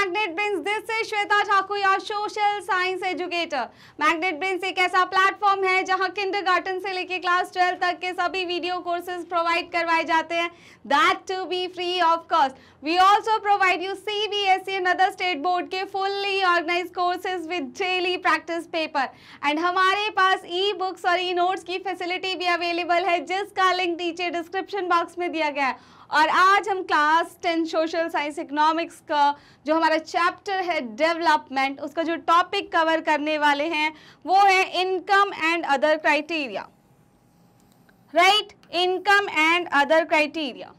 Magnet brains this से श्वेता ठाकुर या social science educator Magnet Brains एक ऐसा प्लेटफॉर्म है जहां किंडरगार्टन से लेकर क्लास 12 तक के सभी वीडियो कोर्सेज प्रोवाइड करवाए जाते हैं that to be free of cost we also provide you CBSE and other state board के fully organise courses with daily practice paper and हमारे पास ई बुक्स और ई नोट्स की फैसिलिटी भी available है जिसका लिंक नीचे डिस्क्रिप्शन बॉक्स में दिया गया है और आज हम class ten social science economics का जो हमारा चैप्टर है डेवलपमेंट उसका जो टॉपिक कवर करने वाले हैं वो है income and other criteria right income and other criteria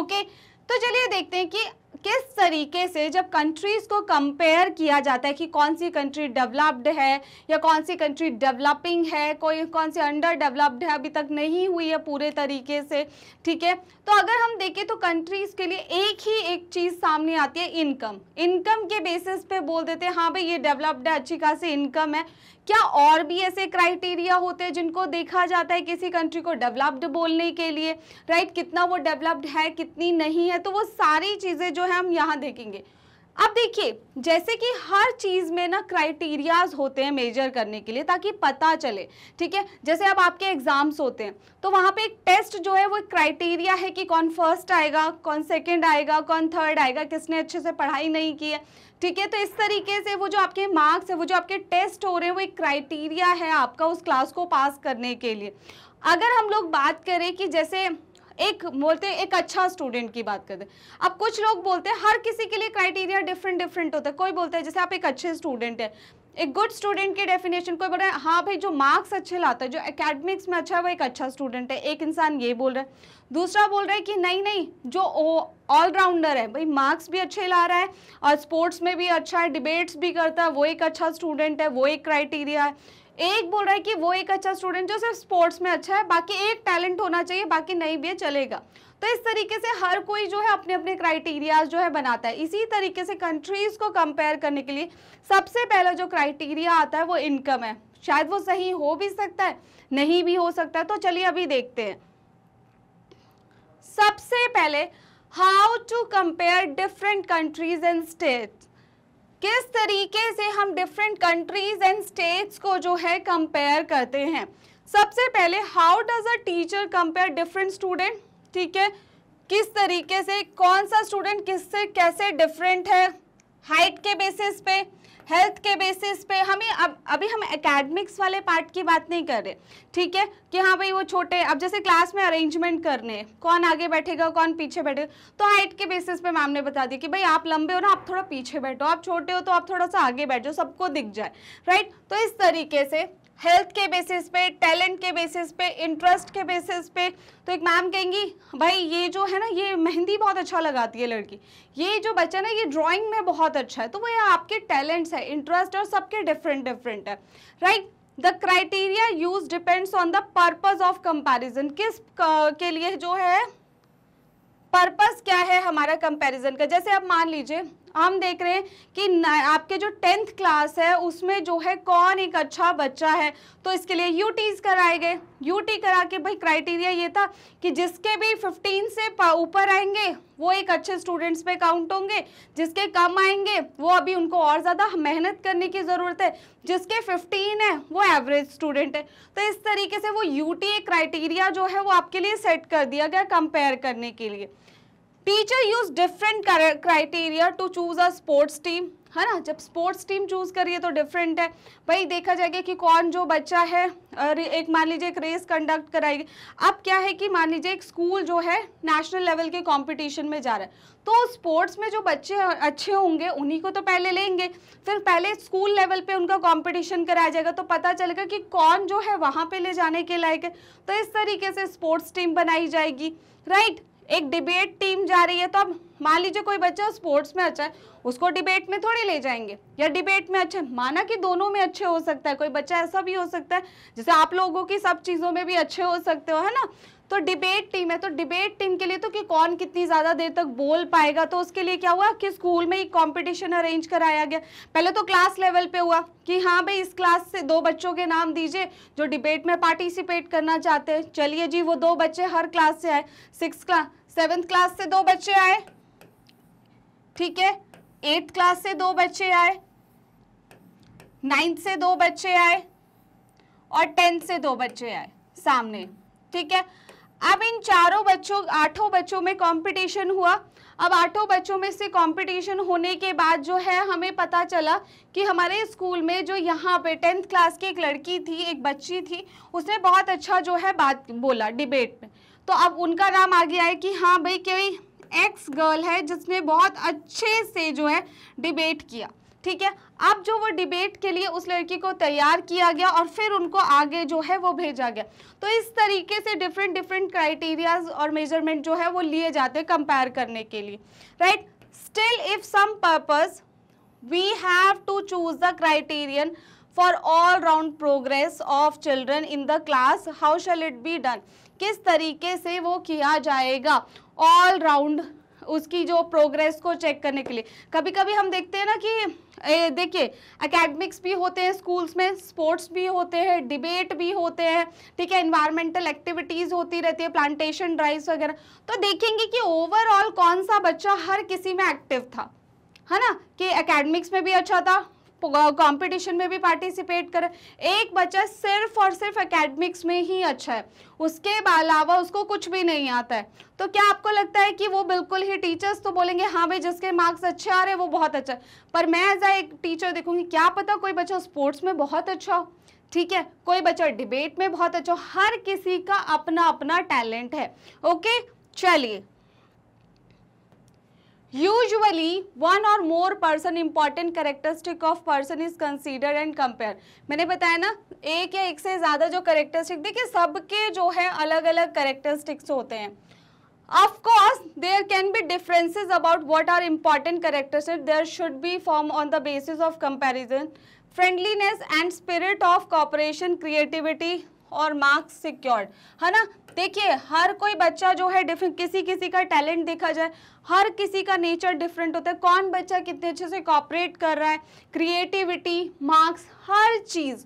okay तो चलिए देखते हैं कि किस तरीके से जब कंट्रीज़ को कंपेयर किया जाता है कि कौन सी कंट्री डेवलप्ड है या कौन सी कंट्री डेवलपिंग है कोई कौन सी अंडर डेवलप्ड है अभी तक नहीं हुई है पूरे तरीके से ठीक है तो अगर हम देखें तो कंट्रीज के लिए एक ही एक चीज़ सामने आती है इनकम इनकम के बेसिस पे बोल देते हैं हाँ भाई ये डेवलप्ड है अच्छी खासी इनकम है क्या और भी ऐसे क्राइटेरिया होते हैं जिनको देखा जाता है किसी कंट्री को डेवलप्ड बोलने के लिए राइट कितना वो डेवलप्ड है कितनी नहीं है तो वो सारी चीज़ें जो है हम यहाँ देखेंगे अब देखिए जैसे कि हर चीज़ में ना क्राइटेरियाज होते हैं मेजर करने के लिए ताकि पता चले ठीक है जैसे अब आपके एग्ज़ाम्स होते हैं तो वहाँ पे एक टेस्ट जो है वो क्राइटेरिया है कि कौन फर्स्ट आएगा कौन सेकंड आएगा कौन थर्ड आएगा किसने अच्छे से पढ़ाई नहीं की है ठीक है तो इस तरीके से वो जो आपके मार्क्स है वो जो आपके टेस्ट हो रहे हैं वो एक क्राइटेरिया है आपका उस क्लास को पास करने के लिए अगर हम लोग बात करें कि जैसे एक बोलते हैं एक अच्छा स्टूडेंट की बात करते हैं अब कुछ लोग बोलते हैं हर किसी के लिए क्राइटेरिया डिफरेंट डिफरेंट होता है कोई बोलता है जैसे आप एक अच्छे स्टूडेंट है एक गुड स्टूडेंट की डेफिनेशन कोई बोल रहा है हाँ भाई जो मार्क्स अच्छे लाता है जो एकेडमिक्स में अच्छा है वो एक अच्छा स्टूडेंट है एक इंसान ये बोल रहा है दूसरा बोल रहा है कि नहीं नहीं जो ऑलराउंडर है भाई मार्क्स भी अच्छे ला रहा है और स्पोर्ट्स में भी अच्छा है डिबेट्स भी करता है वो एक अच्छा स्टूडेंट है वो एक क्राइटेरिया है एक बोल रहा है कि वो एक अच्छा स्टूडेंट जो सिर्फ स्पोर्ट्स में अच्छा है बाकी एक टैलेंट होना चाहिए बाकी नहीं भी चलेगा तो इस तरीके से हर कोई जो है अपने अपने क्राइटेरियाज जो है बनाता है इसी तरीके से कंट्रीज को कंपेयर करने के लिए सबसे पहला जो क्राइटेरिया आता है वो इनकम है शायद वो सही हो भी सकता है नहीं भी हो सकता है तो चलिए अभी देखते हैं सबसे पहले how to compare different countries and state किस तरीके से हम डिफरेंट कंट्रीज एंड स्टेट्स को जो है कंपेयर करते हैं सबसे पहले how does a teacher compare different student ठीक है किस तरीके से कौन सा स्टूडेंट किससे कैसे डिफरेंट है हाइट के बेसिस पे हेल्थ के बेसिस पे हमें अब अभी हम एकेडमिक्स वाले पार्ट की बात नहीं कर रहे ठीक है कि हाँ भाई वो छोटे अब जैसे क्लास में अरेंजमेंट करने कौन आगे बैठेगा कौन पीछे बैठेगा तो हाइट के बेसिस पे मैम ने बता दिया कि भाई आप लंबे हो ना आप थोड़ा पीछे बैठो आप छोटे हो तो आप थोड़ा सा आगे बैठ जाओ सबको दिख जाए राइट तो इस तरीके से हेल्थ के बेसिस पे टैलेंट के बेसिस पे इंटरेस्ट के बेसिस पे तो एक मैम कहेंगी भाई ये जो है ना ये मेहंदी बहुत अच्छा लगाती है लड़की ये जो बच्चा ना ये ड्राइंग में बहुत अच्छा है तो वो आपके टैलेंट्स है इंटरेस्ट और सबके डिफरेंट डिफरेंट है right the criteria use depends on the purpose of comparison किस के लिए जो है पर्पज क्या है हमारा कंपेरिजन का जैसे आप मान लीजिए हम देख रहे हैं कि आपके जो टेंथ क्लास है उसमें जो है कौन एक अच्छा बच्चा है तो इसके लिए यूटीज कराए गए यूटी करा के भाई क्राइटेरिया ये था कि जिसके भी 15 से ऊपर आएंगे वो एक अच्छे स्टूडेंट्स पे काउंट होंगे जिसके कम आएंगे वो अभी उनको और ज़्यादा मेहनत करने की ज़रूरत है जिसके 15 है वो एवरेज स्टूडेंट है तो इस तरीके से वो यूटी क्राइटेरिया जो है वो आपके लिए सेट कर दिया गया कंपेयर करने के लिए teacher use different criteria to choose a sports team है ना जब स्पोर्ट्स टीम चूज करिए तो डिफरेंट है भाई देखा जाएगा कि कौन जो बच्चा है एक मान लीजिए एक रेस कंडक्ट कराएगी अब क्या है कि मान लीजिए एक स्कूल जो है नेशनल लेवल के कंपटीशन में जा रहा है तो स्पोर्ट्स में जो बच्चे अच्छे होंगे उन्हीं को तो पहले लेंगे फिर पहले स्कूल लेवल पे उनका कंपटीशन कराया जाएगा तो पता चलेगा कि कौन जो है वहाँ पे ले जाने के लायक है तो इस तरीके से स्पोर्ट्स टीम बनाई जाएगी राइट एक डिबेट टीम जा रही है तो अब मान लीजिए कोई बच्चा स्पोर्ट्स में अच्छा है उसको डिबेट में थोड़ी ले जाएंगे या डिबेट में अच्छा है माना कि दोनों में अच्छे हो सकता है कोई बच्चा ऐसा भी हो सकता है जैसे आप लोगों की सब चीज़ों में भी अच्छे हो सकते हो है ना तो डिबेट टीम है तो डिबेट टीम के लिए तो कि कौन कितनी ज़्यादा देर तक बोल पाएगा तो उसके लिए क्या हुआ कि स्कूल में एक कंपटीशन अरेंज कराया गया पहले तो क्लास लेवल पे हुआ कि हाँ भाई इस क्लास से दो बच्चों के नाम दीजिए जो डिबेट में पार्टिसिपेट करना चाहते हैं चलिए जी वो दो बच्चे हर क्लास से आए सिक्स क्लास सेवेंथ क्लास से दो बच्चे आए ठीक है एट्थ क्लास से दो बच्चे आए नाइन्थ से दो बच्चे आए और टेंथ से दो बच्चे आए सामने ठीक है अब इन चारों बच्चों आठों बच्चों में कंपटीशन हुआ अब आठों बच्चों में से कंपटीशन होने के बाद जो है हमें पता चला कि हमारे स्कूल में जो यहाँ पे टेंथ क्लास की एक लड़की थी एक बच्ची थी उसने बहुत अच्छा जो है बात बोला डिबेट में तो अब उनका नाम आ गया है कि हाँ भाई कोई एक्स गर्ल है जिसने बहुत अच्छे से जो है डिबेट किया ठीक है अब जो वो डिबेट के लिए उस लड़की को तैयार किया गया और फिर उनको आगे जो है वो भेजा गया तो इस तरीके से डिफरेंट डिफरेंट क्राइटेरियाज और मेजरमेंट जो है वो लिए जाते हैं कंपेयर करने के लिए right still if some purpose we have to choose the criterion for all round progress of children in the class how shall it be done किस तरीके से वो किया जाएगा ऑल राउंड उसकी जो प्रोग्रेस को चेक करने के लिए कभी कभी हम देखते हैं ना कि देखिए एकेडमिक्स भी होते हैं स्कूल्स में स्पोर्ट्स भी होते हैं डिबेट भी होते हैं ठीक है इन्वायरमेंटल एक्टिविटीज़ होती रहती है प्लांटेशन ड्राइव्स वगैरह तो देखेंगे कि ओवरऑल कौन सा बच्चा हर किसी में एक्टिव था है ना कि एकेडमिक्स में भी अच्छा था कंपटीशन में भी पार्टिसिपेट करे एक बच्चा सिर्फ और सिर्फ एकेडमिक्स में ही अच्छा है उसके अलावा उसको कुछ भी नहीं आता है तो क्या आपको लगता है कि वो बिल्कुल ही टीचर्स तो बोलेंगे हाँ भाई जिसके मार्क्स अच्छे आ रहे हैं वो बहुत अच्छा पर मैं एज एक टीचर देखूंगी क्या पता कोई बच्चा स्पोर्ट्स में बहुत अच्छा हो ठीक है कोई बच्चा डिबेट में बहुत अच्छा हर किसी का अपना अपना टैलेंट है ओके चलिए usually one or more person important characteristic of person is considered and compared मैंने बताया ना एक या एक से ज़्यादा जो characteristic देखिए सबके जो है अलग अलग characteristics होते हैं of course there can be differences about what are important characteristics there should be formed on the basis of comparison friendliness and spirit of cooperation creativity और मार्क्स सिक्योर्ड है ना देखिए हर कोई बच्चा जो है किसी किसी का टैलेंट देखा जाए हर किसी का नेचर डिफरेंट होता है कौन बच्चा कितने अच्छे से कॉपरेट कर रहा है क्रिएटिविटी मार्क्स हर चीज़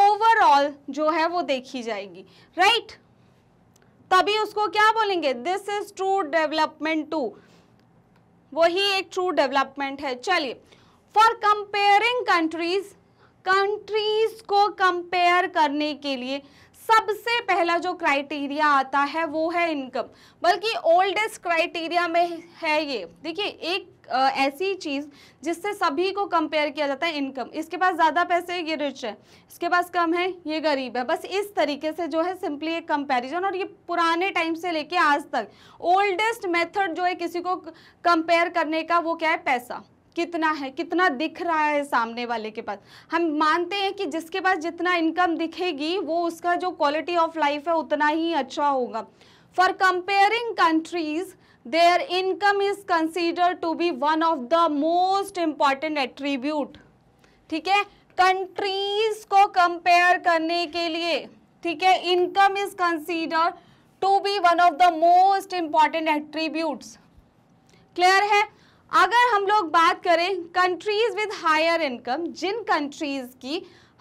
ओवरऑल जो है वो देखी जाएगी राइट right? तभी उसको क्या बोलेंगे this is true development to वही एक ट्रू डेवलपमेंट है चलिए फॉर कंपेयरिंग कंट्रीज कंट्रीज को कंपेयर करने के लिए सबसे पहला जो क्राइटेरिया आता है वो है इनकम बल्कि ओल्डेस्ट क्राइटेरिया में है ये देखिए एक आ, ऐसी चीज़ जिससे सभी को कंपेयर किया जाता है इनकम इसके पास ज़्यादा पैसे है ये रिच है इसके पास कम है ये गरीब है बस इस तरीके से जो है सिंपली एक कंपैरिजन और ये पुराने टाइम से लेके आज तक ओल्डेस्ट मेथड जो है किसी को कंपेयर करने का वो क्या है पैसा कितना है कितना दिख रहा है सामने वाले के पास हम मानते हैं कि जिसके पास जितना इनकम दिखेगी वो उसका जो क्वालिटी ऑफ लाइफ है उतना ही अच्छा होगा for comparing countries their income is consider to be one of the most important attribute ठीक है कंट्रीज को कंपेयर करने के लिए ठीक है income is consider to be one of the most important attribute clear है अगर हम लोग बात करें कंट्रीज विद हायर इनकम जिन कंट्रीज की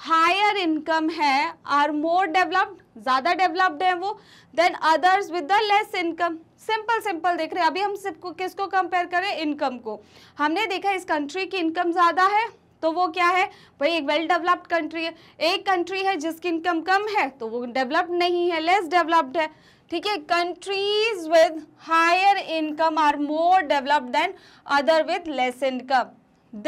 हायर इनकम है आर मोर डेवलप्ड ज़्यादा डेवलप्ड है वो than others with the less income simple simple देख रहे हैं अभी हम सबको किसको कंपेयर करें इनकम को हमने देखा इस कंट्री की इनकम ज़्यादा है तो वो क्या है भाई एक वेल डेवलप्ड कंट्री है एक कंट्री है जिसकी इनकम कम है तो वो डेवलप्ड नहीं है लेस डेवलप्ड है ठीक है countries with higher income are more developed than other with less income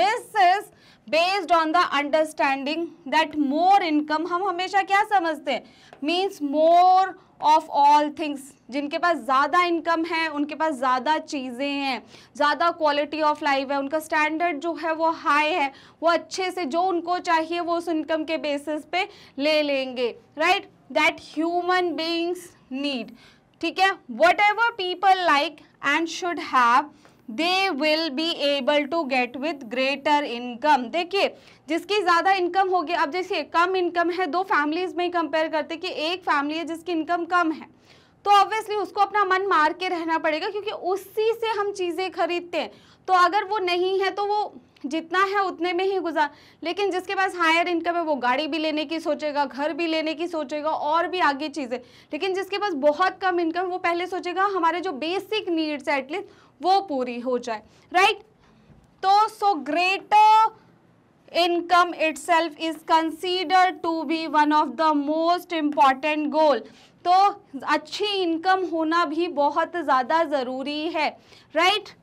this is based on the understanding that more income हम हमेशा क्या समझते हैं means more of all things जिनके पास ज़्यादा इनकम है उनके पास ज़्यादा चीज़ें हैं ज़्यादा क्वालिटी ऑफ लाइफ है उनका स्टैंडर्ड जो है वो हाई है वो अच्छे से जो उनको चाहिए वो उस इनकम के बेसिस पे ले लेंगे right that human beings need ठीक है whatever people like and should have they will be able to get with greater income देखिए जिसकी ज़्यादा इनकम होगी अब जैसे कम इनकम है दो फैमिलीज में कंपेयर करते कि एक फैमिली है जिसकी इनकम कम है तो ऑब्वियसली उसको अपना मन मार के रहना पड़ेगा क्योंकि उसी से हम चीज़ें खरीदते हैं तो अगर वो नहीं है तो वो जितना है उतने में ही गुजार लेकिन जिसके पास हायर इनकम है वो गाड़ी भी लेने की सोचेगा घर भी लेने की सोचेगा और भी आगे चीज़ें लेकिन जिसके पास बहुत कम इनकम वो पहले सोचेगा हमारे जो बेसिक नीड्स है एटलीस्ट वो पूरी हो जाए राइट तो so greater income itself is consider to be one of the most important goal तो अच्छी इनकम होना भी बहुत ज़्यादा ज़रूरी है right right?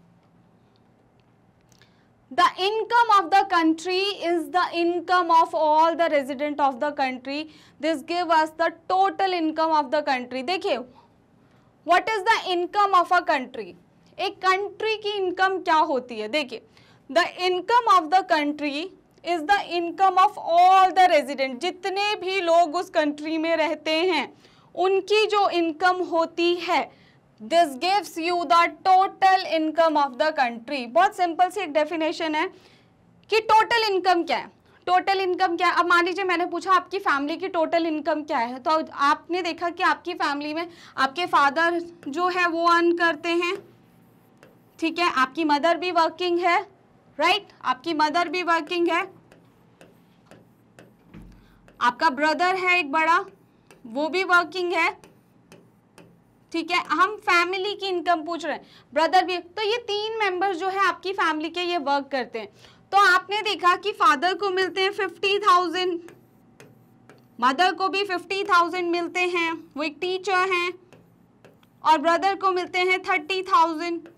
the income of the country is the income of all the resident of the country this give us the total income of the country देखिए what is the income of a country एक country की income क्या होती है देखिए the income of the country is the income of all the resident जितने भी लोग उस कंट्री में रहते हैं उनकी जो इनकम होती है this gives you the total income of the country बहुत सिंपल सी एक डेफिनेशन है कि टोटल इनकम क्या है टोटल इनकम क्या है अब मान लीजिए मैंने पूछा आपकी फैमिली की टोटल इनकम क्या है तो आपने देखा कि आपकी फैमिली में आपके फादर जो है वो अर्न करते हैं ठीक है आपकी मदर भी वर्किंग है राइट right? आपकी मदर भी वर्किंग है आपका ब्रदर है एक बड़ा वो भी वर्किंग है ठीक है हम फैमिली की इनकम पूछ रहे हैं ब्रदर भी तो ये तीन मेंबर्स जो है आपकी फैमिली के ये वर्क करते हैं तो आपने देखा कि फादर को मिलते हैं फिफ्टी थाउजेंड मदर को भी फिफ्टी थाउजेंड मिलते हैं वो एक टीचर हैं और ब्रदर को मिलते हैं थर्टी थाउजेंड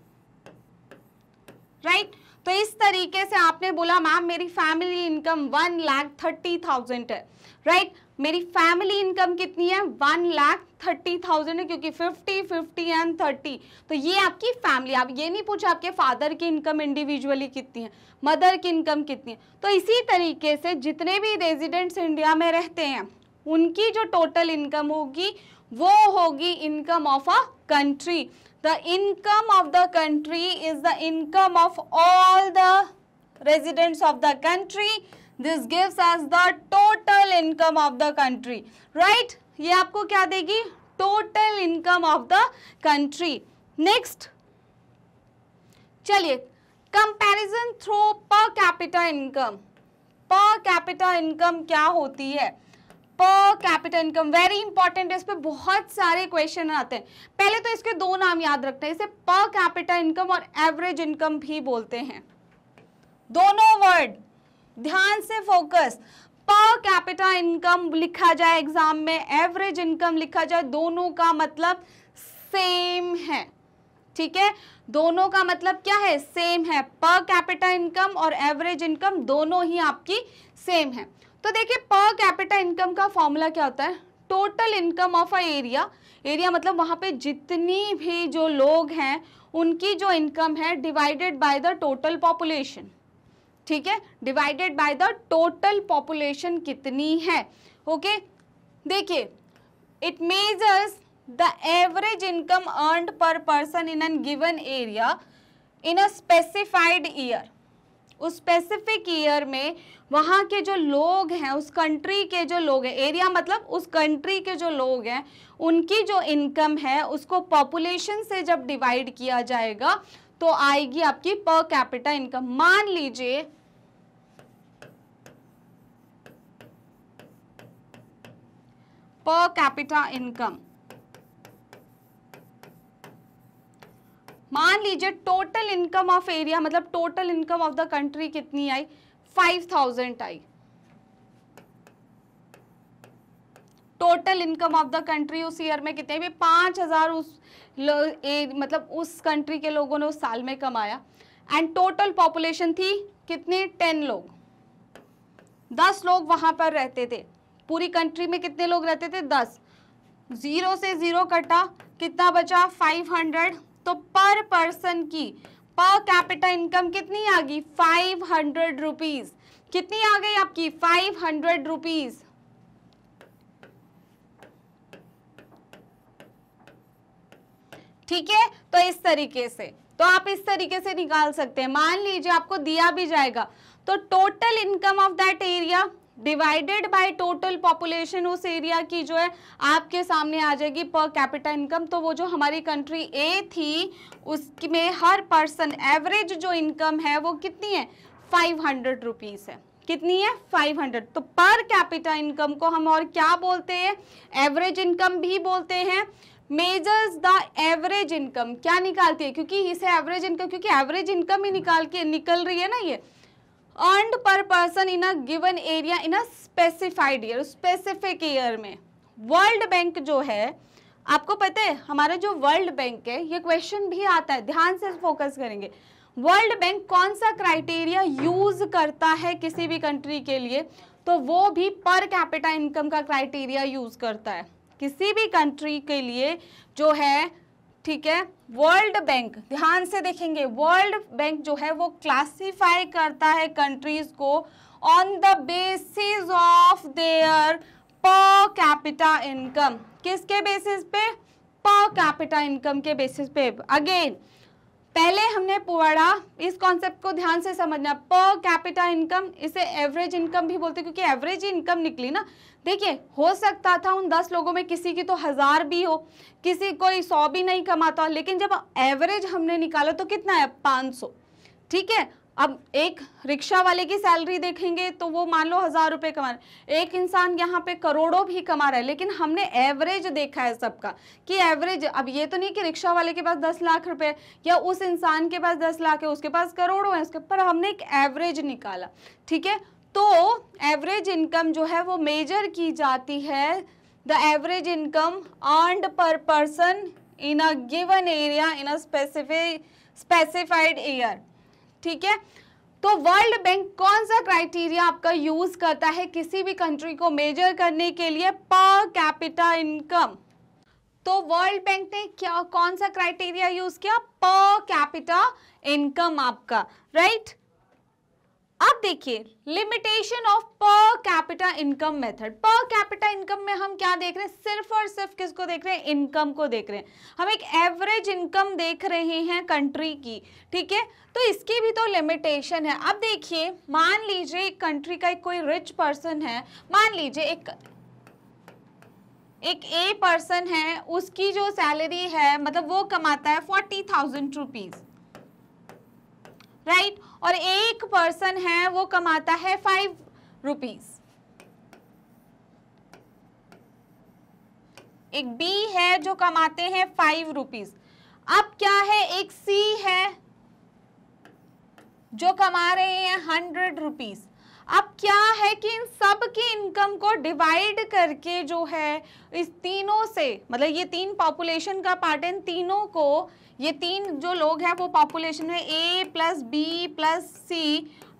राइट तो इस तरीके से आपने बोला मैम मेरी family income one lakh thirty thousand है राइट right? मेरी फैमिली इनकम कितनी है वन लाख थर्टी थाउजेंड है क्योंकि फिफ्टी फिफ्टी एंड थर्टी तो ये आपकी फैमिली आप ये नहीं पूछा आपके फादर की इनकम इंडिविजुअली कितनी है मदर की इनकम कितनी है तो इसी तरीके से जितने भी रेजिडेंट्स इंडिया में रहते हैं उनकी जो टोटल इनकम होगी वो होगी income of a country the income of the country is the income of all the residents of the country this gives us the total income of the country right ये आपको क्या देगी total income of the country next चलिए comparison through per capital income per capital income क्या होती है per capital income very important है इस पर बहुत सारे क्वेश्चन आते हैं पहले तो इसके दो नाम याद रखते हैं इसे पर कैपिटल इनकम और एवरेज इनकम भी बोलते हैं दोनों वर्ड ध्यान से फोकस पर कैपिटा इनकम लिखा जाए एग्जाम में एवरेज इनकम लिखा जाए दोनों का मतलब सेम है ठीक है दोनों का मतलब क्या है सेम है पर कैपिटा इनकम और एवरेज इनकम दोनों ही आपकी सेम है तो देखिए पर कैपिटा इनकम का फॉर्मूला क्या होता है total income of a area area मतलब वहाँ पे जितनी भी जो लोग हैं उनकी जो इनकम है divided by the total population ठीक है divided by the total population कितनी है ओके देखिए it measures the average income earn per person in an given area in a specified year उस स्पेसिफिक ईयर में वहाँ के जो लोग हैं उस कंट्री के जो लोग हैं एरिया मतलब उस कंट्री के जो लोग हैं उनकी जो इनकम है उसको पॉपुलेशन से जब डिवाइड किया जाएगा तो आएगी आपकी पर कैपिटा इनकम मान लीजिए per capita income मान लीजिए टोटल इनकम ऑफ एरिया मतलब total income of the country कितनी आई फाइव थाउजेंड आई total income of the country उस ईयर में कितने भी पाँच हज़ार उस ए, मतलब उस कंट्री के लोगों ने उस साल में कमाया एंड टोटल पॉपुलेशन थी कितनी टेन लोग दस लोग वहां पर रहते थे पूरी कंट्री में कितने लोग रहते थे दस जीरो से जीरो कटा कितना बचा फाइव हंड्रेड तो पर पर्सन की पर कैपिटल इनकम कितनी आ गई फाइव हंड्रेड रुपीज कितनी आ गई आपकी फाइव हंड्रेड रुपीज ठीक है तो इस तरीके से तो आप इस तरीके से निकाल सकते हैं मान लीजिए आपको दिया भी जाएगा तो total income of that area divided by total population उस एरिया की जो है आपके सामने आ जाएगी पर कैपिटा इनकम तो वो जो हमारी कंट्री ए थी उसमें हर पर्सन एवरेज जो इनकम है वो कितनी है फाइव हंड्रेड रुपीज़ है कितनी है 500 तो पर कैपिटा इनकम को हम और क्या बोलते हैं एवरेज इनकम भी बोलते हैं मेजर्स द एवरेज इनकम क्या निकालती है क्योंकि इसे एवरेज इनकम क्योंकि एवरेज इनकम ही निकाल के निकल रही है ना ये earned per person in a given area in a specified year specific year में वर्ल्ड बैंक जो है आपको पता है हमारा जो वर्ल्ड बैंक है ये क्वेश्चन भी आता है ध्यान से फोकस करेंगे वर्ल्ड बैंक कौन सा क्राइटेरिया यूज करता है किसी भी कंट्री के लिए तो वो भी पर कैपिटा इनकम का क्राइटेरिया यूज करता है किसी भी कंट्री के लिए जो है ठीक है वर्ल्ड बैंक ध्यान से देखेंगे वर्ल्ड बैंक जो है वो क्लासिफाई करता है कंट्रीज को on the basis of their per capita income किसके बेसिस पे पर कैपिटा इनकम के बेसिस पे अगेन पहले हमने पुअड़ा इस कॉन्सेप्ट को ध्यान से समझना पर कैपिटा इनकम इसे एवरेज इनकम भी बोलते क्योंकि एवरेज इनकम निकली ना देखिए हो सकता था उन दस लोगों में किसी की तो हज़ार भी हो किसी कोई सौ भी नहीं कमाता लेकिन जब एवरेज हमने निकाला तो कितना है पाँच सौ ठीक है अब एक रिक्शा वाले की सैलरी देखेंगे तो वो मान लो हज़ार रुपये कमा रहे एक इंसान यहाँ पे करोड़ों भी कमा रहा है लेकिन हमने एवरेज देखा है सबका कि एवरेज अब ये तो नहीं कि रिक्शा वाले के पास दस लाख रुपए या उस इंसान के पास दस लाख है उसके पास करोड़ों है उसके पर हमने एक एवरेज निकाला ठीक है तो एवरेज इनकम जो है वो मेजर की जाती है the average income earned per person in a given area in a specific specified year ठीक है तो वर्ल्ड बैंक कौन सा क्राइटेरिया आपका यूज करता है किसी भी कंट्री को मेजर करने के लिए पर कैपिटा इनकम तो वर्ल्ड बैंक ने क्या कौन सा क्राइटेरिया यूज किया पर कैपिटा इनकम आपका राइट right? अब देखिए limitation of per capita income method per capita income में हम क्या देख रहे हैं सिर्फ और सिर्फ किसको देख रहे हैं इनकम को देख रहे हैं हम एक एवरेज इनकम देख रहे हैं कंट्री की ठीक है तो इसकी भी तो लिमिटेशन है अब देखिए मान लीजिए एक कंट्री का एक कोई रिच पर्सन है मान लीजिए एक एक ए पर्सन है उसकी जो सैलरी है मतलब वो कमाता है फोर्टी थाउजेंड राइट right? और एक पर्सन है वो कमाता है फाइव रुपीज एक बी है जो कमाते हैं फाइव रुपीज अब क्या है एक सी है जो कमा रहे हैं हंड्रेड रुपीज अब क्या है कि इन सब की इनकम को डिवाइड करके जो है इस तीनों से मतलब ये तीन पॉपुलेशन का पार्ट इन तीनों को ये तीन जो लोग हैं वो पॉपुलेशन में A plus B plus C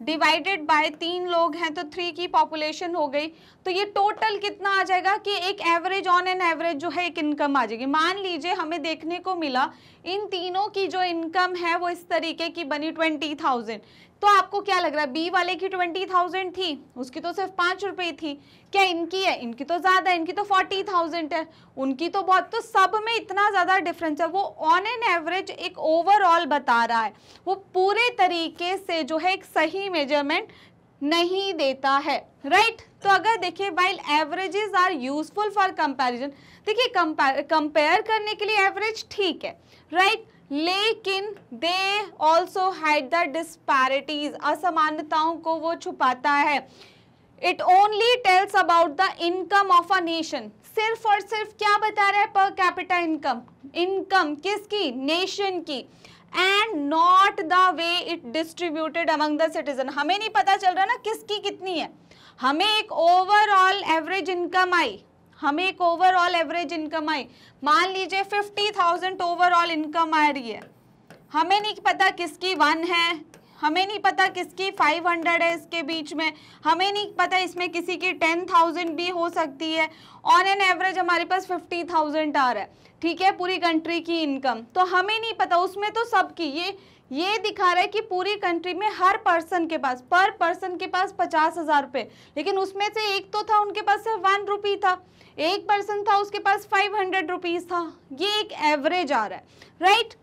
divided by तीन लोग हैं तो थ्री की पॉपुलेशन हो गई तो ये टोटल कितना आ जाएगा कि एक एवरेज ऑन एन एवरेज जो है एक इनकम आ जाएगी मान लीजिए हमें देखने को मिला इन तीनों की जो इनकम है वो इस तरीके की बनी ट्वेंटी थाउजेंड तो आपको क्या लग रहा है बी वाले की ट्वेंटी थाउजेंड थी उसकी तो सिर्फ पांच रुपए थी क्या इनकी है इनकी तो ज़्यादा है इनकी तो फोर्टी थाउजेंड है उनकी तो बहुत तो सब में इतना ज़्यादा डिफरेंस है वो ऑन एन एवरेज एक ओवरऑल बता रहा है वो पूरे तरीके से जो है एक सही मेजरमेंट नहीं देता है राइट right? तो अगर देखिए while averages are useful for comparison देखिए कंपेयर करने के लिए एवरेज ठीक है राइट right? लेकिन they also had the disparities असमानताओं को वो छुपाता है it only tells about the income of a nation सिर्फ और सिर्फ क्या बता रहा है पर कैपिटल इनकम इनकम किसकी नेशन की and not the way it distributed among the citizen हमें नहीं पता चल रहा ना किसकी कितनी है हमें एक ओवरऑल एवरेज इनकम आई हमें एक ओवरऑल एवरेज इनकम आई मान लीजिए फिफ्टी थाउजेंड ओवरऑल इनकम आ रही है हमें नहीं पता किसकी वन है हमें नहीं पता किसकी फाइव हंड्रेड है इसके बीच में हमें नहीं पता इसमें किसी की टेन थाउजेंड भी हो सकती है ऑन एन एवरेज हमारे पास फिफ्टी थाउजेंड आ रहा है ठीक है पूरी कंट्री की इनकम तो हमें नहीं पता उसमें तो सबकी ये ये दिखा रहा है कि पूरी कंट्री में हर पर्सन के पास पर पर्सन के पास पचास हज़ार रुपये लेकिन उसमें से एक तो था उनके पास सिर्फ वन रुपी था एक पर्सन था उसके पास फाइव हंड्रेड रुपीज था ये एक एवरेज आ रहा है right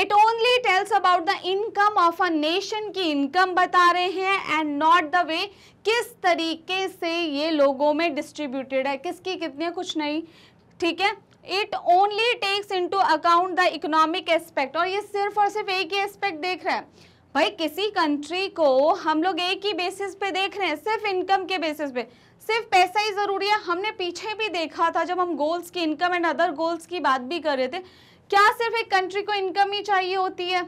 it only tells about the income of a nation की इनकम बता रहे हैं एंड नॉट द वे किस तरीके से ये लोगों में डिस्ट्रीब्यूटेड है किसकी कितनी कुछ नहीं ठीक है it only takes to account the economic aspect और ये सिर्फ और सिर्फ एक ही एस्पेक्ट देख रहा है भाई किसी कंट्री को हम लोग एक ही बेसिस पे देख रहे हैं सिर्फ इनकम के बेसिस पे सिर्फ पैसा ही ज़रूरी है हमने पीछे भी देखा था जब हम गोल्स की इनकम एंड अदर गोल्स की बात भी कर रहे थे क्या सिर्फ एक कंट्री को इनकम ही चाहिए होती है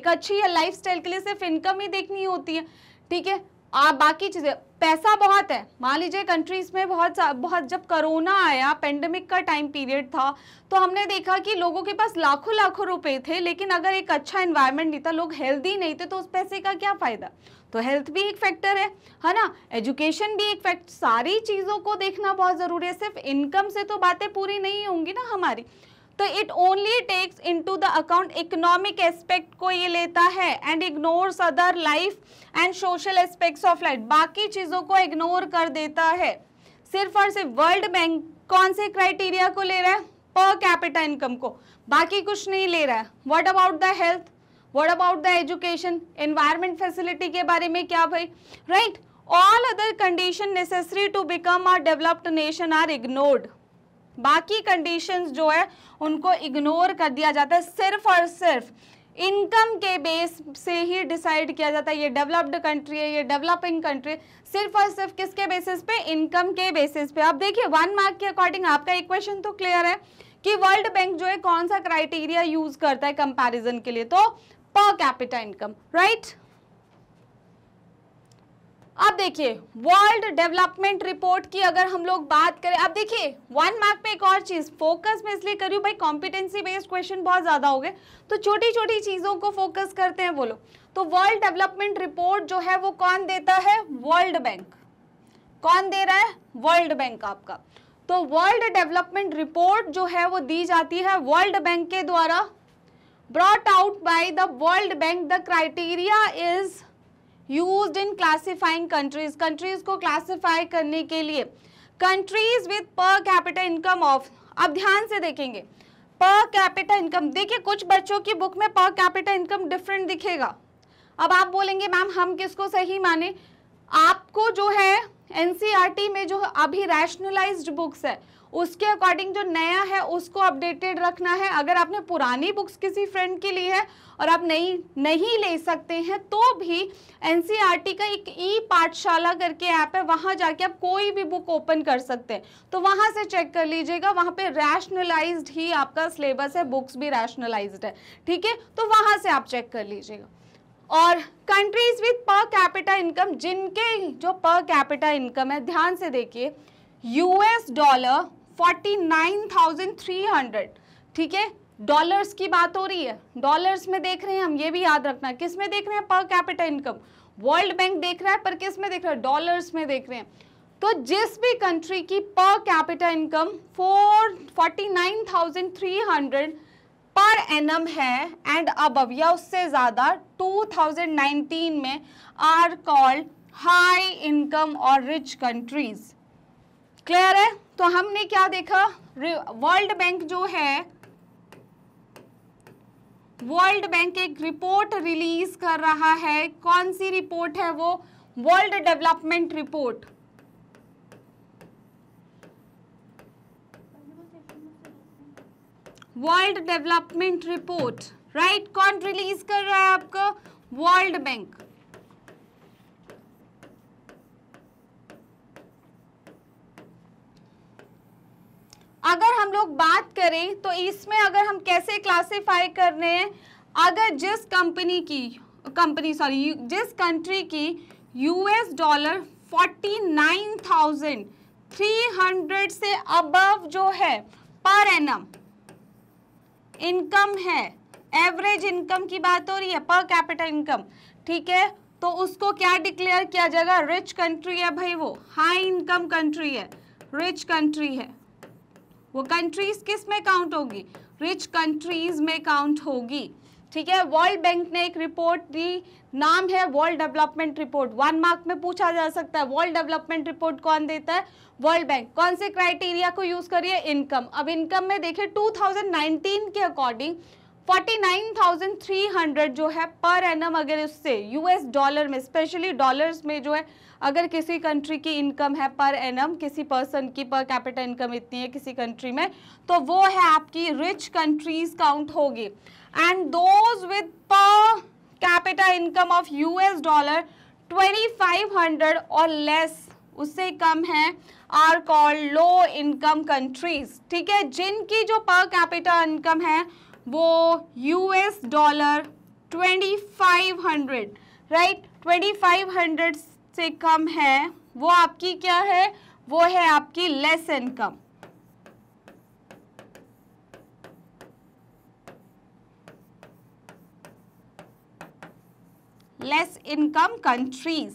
एक अच्छी या लाइफ के लिए सिर्फ इनकम ही देखनी होती है ठीक है आप बाकी चीज़ें पैसा बहुत है मान लीजिए कंट्रीज़ में बहुत बहुत जब कोरोना आया पेंडेमिक का टाइम पीरियड था तो हमने देखा कि लोगों के पास लाखों लाखों रुपए थे लेकिन अगर एक अच्छा इन्वायरमेंट नहीं था लोग हेल्दी नहीं थे तो उस पैसे का क्या फ़ायदा तो हेल्थ भी एक फैक्टर है है ना एजुकेशन भी एक फैक्टर सारी चीज़ों को देखना बहुत ज़रूरी है सिर्फ इनकम से तो बातें पूरी नहीं होंगी ना हमारी तो it only takes to the account economic aspect को ये लेता है and ignores other life and social aspects of life बाकी चीज़ों को इग्नोर कर देता है सिर्फ और सिर्फ वर्ल्ड बैंक कौन से क्राइटेरिया को ले रहा है पर कैपिटा इनकम को बाकी कुछ नहीं ले रहा है what about the health what about the education environment facility के बारे में क्या भाई right all other condition necessary to become are developed nation are ignored बाकी कंडीशंस जो है उनको इग्नोर कर दिया जाता है सिर्फ और सिर्फ इनकम के बेस से ही डिसाइड किया जाता है ये डेवलप्ड कंट्री है ये डेवलपिंग कंट्री सिर्फ और सिर्फ किसके बेसिस पे इनकम के बेसिस पे आप देखिए वन मार्क के अकॉर्डिंग आपका इक्वेशन तो क्लियर है कि वर्ल्ड बैंक जो है कौन सा क्राइटेरिया यूज करता है कंपैरिजन के लिए तो पर capita इनकम राइट अब देखिए वर्ल्ड डेवलपमेंट रिपोर्ट की अगर हम लोग बात करें अब देखिए वन मार्क पे एक और चीज़ फोकस में इसलिए करी भाई कॉम्पिटेंसी बेस्ड क्वेश्चन बहुत ज़्यादा हो गए तो छोटी छोटी चीज़ों को फोकस करते हैं वो लोग तो वर्ल्ड डेवलपमेंट रिपोर्ट जो है वो कौन देता है वर्ल्ड बैंक कौन दे रहा है वर्ल्ड बैंक आपका तो वर्ल्ड डेवलपमेंट रिपोर्ट जो है वो दी जाती है वर्ल्ड बैंक के द्वारा brought out by the World Bank, the criteria is used in classifying countries. Countries ko classify karne ke liye countries with per capita income of ab dhyan se dekhenge per capita income dekhiye kuch bachcho ki book mein per capita income different dikhega ab aap bolenge ma'am hum kisko sahi mane aapko jo hai NCERT में जो अभी rationalised books है उसके according जो नया है उसको updated रखना है अगर आपने पुरानी बुक्स किसी फ्रेंड की ली है और आप नहीं नहीं ले सकते हैं तो भी एन e का एक ई पाठशाला करके ऐप है वहाँ जाके आप कोई भी बुक ओपन कर सकते हैं तो वहाँ से चेक कर लीजिएगा वहाँ पे रैशनलाइज ही आपका सिलेबस है बुक्स भी रैशनलाइज है ठीक है तो वहाँ से आप चेक कर लीजिएगा और countries with per capita income जिनके जो पर कैपिटा इनकम है ध्यान से देखिए US dollar forty nine thousand three hundred ठीक है डॉलर्स की बात हो रही है डॉलर्स में देख रहे हैं हम ये भी याद रखना किस में देख रहे हैं पर कैपिटल इनकम वर्ल्ड बैंक देख रहा है पर किस में देख रहा है डॉलर्स में देख रहे हैं तो जिस भी कंट्री की per capital income four forty nine thousand three hundred per annum है एंड अब या उससे ज़्यादा 2019 में आर कॉल्ड हाई इनकम और रिच कंट्रीज क्लियर है तो हमने क्या देखा वर्ल्ड बैंक जो है वर्ल्ड बैंक एक रिपोर्ट रिलीज कर रहा है कौन सी रिपोर्ट है वो world development report world development report right कौन रिलीज कर रहा है आपका वर्ल्ड बैंक अगर हम लोग बात करें तो इसमें अगर हम कैसे क्लासीफाई कर रहे हैं अगर जिस कंपनी की कंपनी सॉरी जिस कंट्री की US dollar forty nine thousand three hundred से अबव जो है पर एनम इनकम है एवरेज इनकम की बात हो रही है पर कैपिटल इनकम ठीक है तो उसको क्या डिक्लेयर किया जाएगा रिच कंट्री है भाई वो हाई इनकम कंट्री है रिच कंट्री है वो कंट्रीज किस में काउंट होगी रिच कंट्रीज में काउंट होगी ठीक है वर्ल्ड बैंक ने एक रिपोर्ट दी नाम है world development report one mark में पूछा जा सकता है वर्ल्ड डेवलपमेंट रिपोर्ट कौन देता है वर्ल्ड बैंक कौन से क्राइटेरिया को यूज करिए इनकम अब इनकम में देखिए 2019 के अकॉर्डिंग 49,300 जो है पर एनम अगर उससे यूएस डॉलर में स्पेशली डॉलर्स में जो है अगर किसी कंट्री की इनकम है पर एन किसी पर्सन की पर कैपिटल इनकम इतनी है किसी कंट्री में तो वो है आपकी रिच कंट्रीज काउंट होगी and those with per capital income of US dollar 2500 और लेस उससे कम है are called low income countries ठीक है जिनकी जो पर कैपिटल इनकम है वो यूएस डॉलर 2500 राइट right? 2500 से कम है वो आपकी क्या है वो है आपकी less income less income countries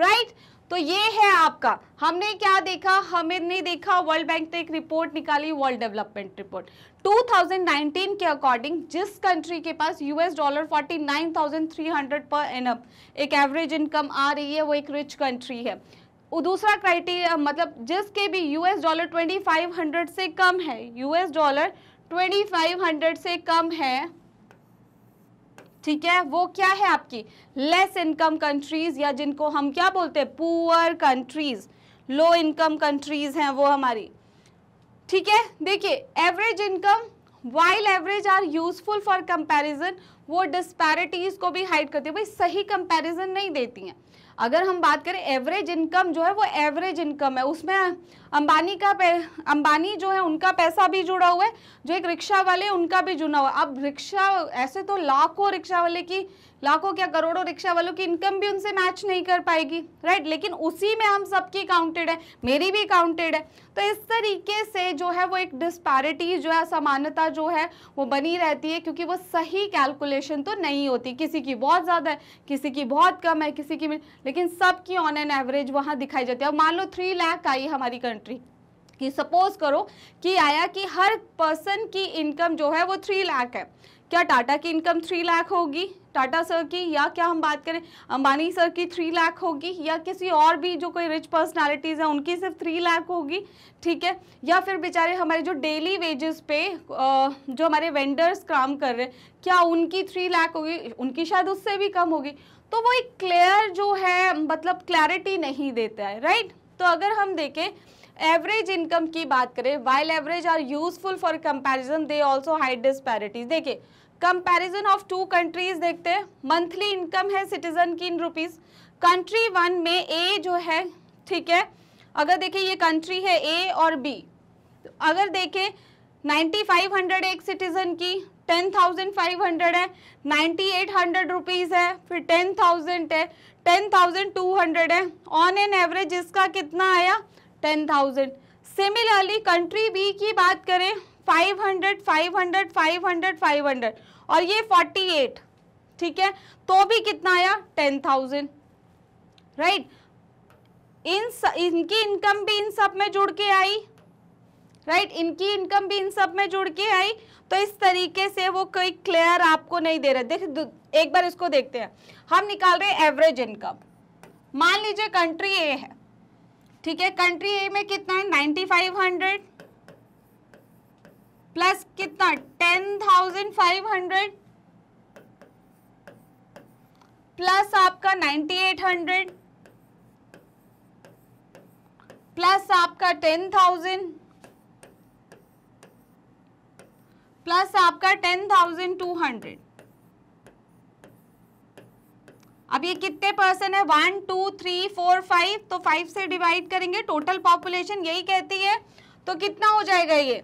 right तो ये है आपका हमने क्या देखा हमें देखा वर्ल्ड बैंक ने एक रिपोर्ट निकाली वर्ल्ड डेवलपमेंट रिपोर्ट 2019 के अकॉर्डिंग जिस कंट्री के पास यूएस डॉलर 49,300 पर एनअप एक एवरेज इनकम आ रही है वो एक रिच कंट्री है दूसरा क्राइटेरिया मतलब जिसके भी यूएस डॉलर 2500 से कम है यूएस डॉलर 2500 से कम है ठीक है वो क्या है आपकी लेस इनकम कंट्रीज या जिनको हम क्या बोलते हैं poor countries low income countries हैं वो हमारी ठीक है देखिए average income while average are useful for comparison वो डिस्पैरिटीज़ को भी हाइड करती है भाई सही कंपैरिजन नहीं देती हैं अगर हम बात करें एवरेज इनकम जो है वो एवरेज इनकम है उसमें अंबानी का अंबानी जो है उनका पैसा भी जुड़ा हुआ है जो एक रिक्शा वाले उनका भी जुड़ा हुआ अब रिक्शा ऐसे तो लाखों रिक्शा वाले की लाखों क्या करोड़ों रिक्शा वालों की इनकम भी उनसे मैच नहीं कर पाएगी राइट लेकिन उसी में हम सबकी काउंटेड है मेरी भी काउंटेड है तो इस तरीके से जो है वो एक डिस्पैरिटी जो है असमानता जो है वो बनी रहती है क्योंकि वो सही कैलकुलेशन तो नहीं होती किसी की बहुत ज़्यादा है किसी की बहुत कम है किसी की लेकिन सबकी ऑन एन एवरेज वहाँ दिखाई जाती है अब मान लो थ्री लाख आई हमारी कंट्री कंट्री कि सपोज करो कि आया कि हर पर्सन की इनकम जो है वो थ्री लाख है क्या टाटा की इनकम थ्री लाख होगी टाटा सर की या क्या हम बात करें अंबानी सर की थ्री लाख होगी या किसी और भी जो कोई रिच पर्सनालिटीज़ हैं उनकी सिर्फ थ्री लाख होगी ठीक है या फिर बेचारे हमारे जो डेली वेजेस पे जो हमारे वेंडर्स काम कर रहे हैं क्या उनकी थ्री लाख होगी उनकी शायद उससे भी कम होगी तो वो एक क्लियर जो है मतलब क्लैरिटी नहीं देता है राइट तो अगर हम देखें एवरेज इनकम की बात करें while average are useful for comparison they also hide disparities देखिए कंपैरिजन ऑफ टू कंट्रीज देखते हैं मंथली इनकम है सिटीजन की इन रुपीज कंट्री वन में ए जो है ठीक है अगर देखें ये कंट्री है ए और बी अगर देखें 9500 एक सिटीजन की 10,500 है 9800 रुपीस है फिर 10,000 है 10,200 है ऑन एन एवरेज इसका कितना आया ten thousand similarly country B की बात करें five hundred five hundred five hundred five hundred और ये फोर्टी एट ठीक है तो भी कितना आया टेन थाउजेंड राइट इन स, इनकी इनकम भी इन सब में जुड़ के आई राइट right? इनकी इनकम भी इन सब में जुड़ के आई तो इस तरीके से वो कोई क्लियर आपको नहीं दे रहा देख एक बार इसको देखते हैं हम निकाल रहे हैं एवरेज इनकम मान लीजिए कंट्री ए है ठीक है कंट्री ए में कितना है नाइन्टी फाइव हंड्रेड प्लस कितना ten thousand five hundred plus आपका नाइन्टी एट हंड्रेड प्लस आपका टेन थाउजेंड प्लस आपका टेन थाउजेंड टू हंड्रेड अब ये कितने पर्सन है one two three four five तो फाइव से डिवाइड करेंगे टोटल पॉपुलेशन यही कहती है तो कितना हो जाएगा ये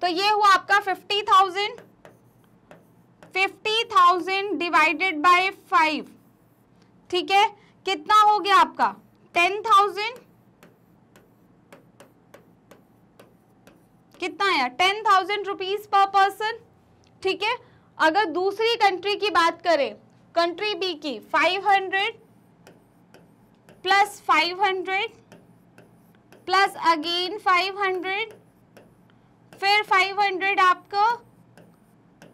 तो ये हुआ आपका fifty thousand fifty thousand divided by five ठीक है कितना हो गया आपका टेन थाउजेंड कितना आया ten thousand rupees per person ठीक है अगर दूसरी कंट्री की बात करें कंट्री बी की 500 प्लस 500 प्लस अगेन 500 फिर 500 आपको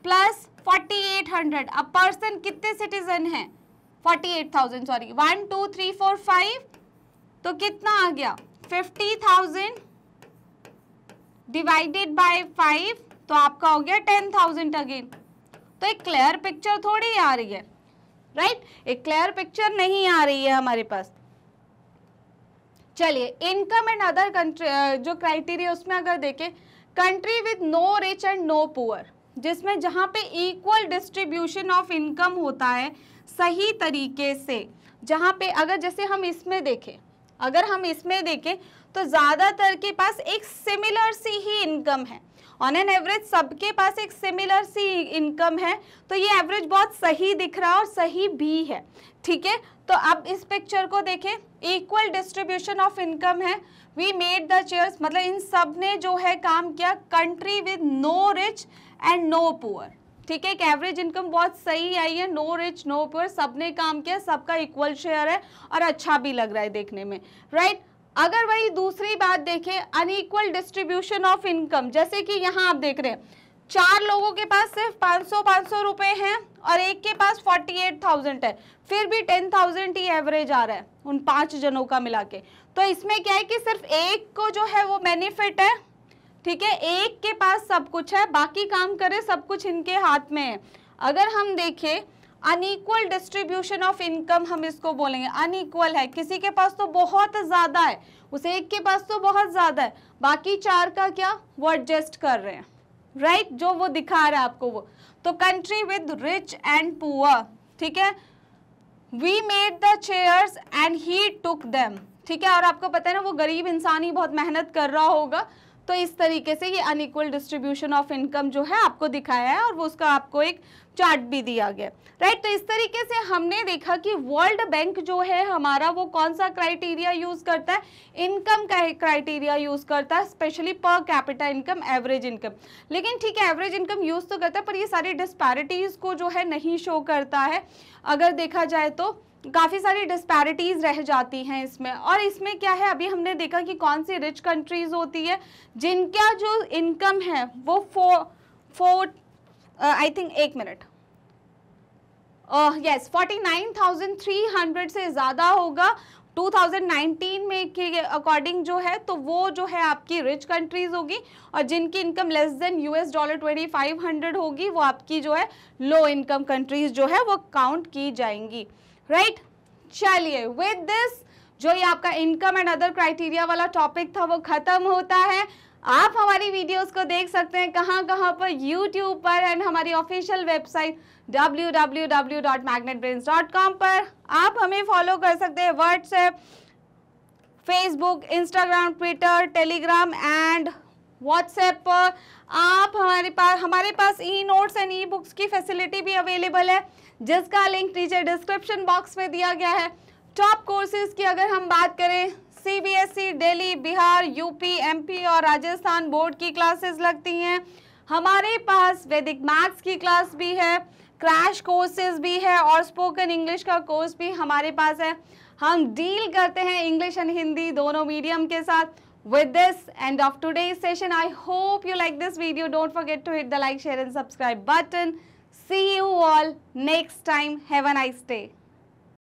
प्लस 4800 अब पर्सन कितने सिटीजन है 48,000 sorry one two three four five तो कितना आ गया 50,000 डिवाइडेड बाय फाइव तो आपका हो गया 10,000 अगेन तो एक क्लियर पिक्चर थोड़ी आ रही है राइट एक क्लियर पिक्चर नहीं आ रही है हमारे पास चलिए इनकम एंड अदर कंट्री जो क्राइटेरिया उसमें अगर देखें country with no rich and no poor जिसमें जहाँ पे इक्वल डिस्ट्रीब्यूशन ऑफ इनकम होता है सही तरीके से जहाँ पे अगर जैसे हम इसमें देखें अगर हम इसमें देखें तो ज़्यादातर के पास एक सिमिलर सी ही इनकम है ऑन एन एवरेज सबके पास एक सिमिलर सी इनकम है तो ये एवरेज बहुत सही दिख रहा है और सही भी है ठीक है तो अब इस पिक्चर को देखें इक्वल डिस्ट्रीब्यूशन ऑफ इनकम है वी मेड द चेयर्स मतलब इन सब ने जो है काम किया country with no rich and no poor ठीक है एक एवरेज इनकम बहुत सही आई है नो रिच नो पुअर सबने काम किया सबका इक्वल शेयर है और अच्छा भी लग रहा है देखने में राइट right? अगर वही दूसरी बात देखें अनइक्वल डिस्ट्रीब्यूशन ऑफ इनकम जैसे कि यहाँ आप देख रहे हैं चार लोगों के पास सिर्फ 500 500 रुपए हैं और एक के पास 48,000 है फिर भी 10,000 ही एवरेज आ रहा है उन पांच जनों का मिला के तो इसमें क्या है कि सिर्फ एक को जो है वो बेनिफिट है ठीक है एक के पास सब कुछ है बाकी काम करे सब कुछ इनके हाथ में है अगर हम देखें अनईक्वल डिस्ट्रीब्यूशन ऑफ इनकम हम इसको बोलेंगे अनईक्वल है किसी के पास तो बहुत ज़्यादा है उसे एक के पास तो बहुत ज़्यादा है बाकी चार का क्या वो एडजस्ट कर रहे हैं राइट right? जो वो दिखा रहा है आपको वो तो country with rich and poor ठीक है we made the chairs and he took them ठीक है और आपको पता है ना वो गरीब इंसान ही बहुत मेहनत कर रहा होगा तो इस तरीके से ये अनइक्वल डिस्ट्रीब्यूशन ऑफ इनकम जो है आपको दिखाया है और वो उसका आपको एक चार्ट भी दिया गया राइट तो इस तरीके से हमने देखा कि वर्ल्ड बैंक जो है हमारा वो कौन सा क्राइटेरिया यूज़ करता है इनकम का क्राइटेरिया यूज़ करता है स्पेशली पर कैपिटा इनकम एवरेज इनकम लेकिन ठीक है एवरेज इनकम यूज़ तो करता है पर ये सारी डिस्पैरिटीज़ को जो है नहीं शो करता है अगर देखा जाए तो काफ़ी सारी डिस्पैरिटीज़ रह जाती हैं इसमें और इसमें क्या है अभी हमने देखा कि कौन सी रिच कंट्रीज़ होती है जिनका जो इनकम है वो फोर फोर आई थिंक एक minute yes forty nine thousand three hundred से ज़्यादा होगा 2019 में के अकॉर्डिंग जो है तो वो जो है आपकी रिच कंट्रीज होगी और जिनकी income less than US dollar 2500 होगी वो आपकी जो है लो इनकम कंट्रीज जो है वो काउंट की जाएंगी राइट चलिए विद दिस जो ये आपका इनकम एंड अदर क्राइटेरिया वाला टॉपिक था वो खत्म होता है आप हमारी वीडियोस को देख सकते हैं कहाँ कहाँ पर यूट्यूब पर एंड हमारी ऑफिशियल वेबसाइट www.magnetbrains.com पर आप हमें फॉलो कर सकते हैं WhatsApp Facebook Instagram Twitter Telegram and WhatsApp पर आप हमारे पास हमारे पास e notes and e books की फैसिलिटी भी अवेलेबल है जिसका लिंक नीचे डिस्क्रिप्शन बॉक्स में दिया गया है टॉप कोर्सेज की अगर हम बात करें CBSE Delhi Bihar UP MP और राजस्थान बोर्ड की क्लासेस लगती हैं हमारे पास वैदिक मैथ्स की क्लास भी है क्रैश कोर्सेज भी है और स्पोकन इंग्लिश का कोर्स भी हमारे पास है हम डील करते हैं इंग्लिश एंड हिंदी दोनों मीडियम के साथ with this end of today session I hope you like this video don't forget to hit the like share and subscribe button See you all next time. Have a nice day.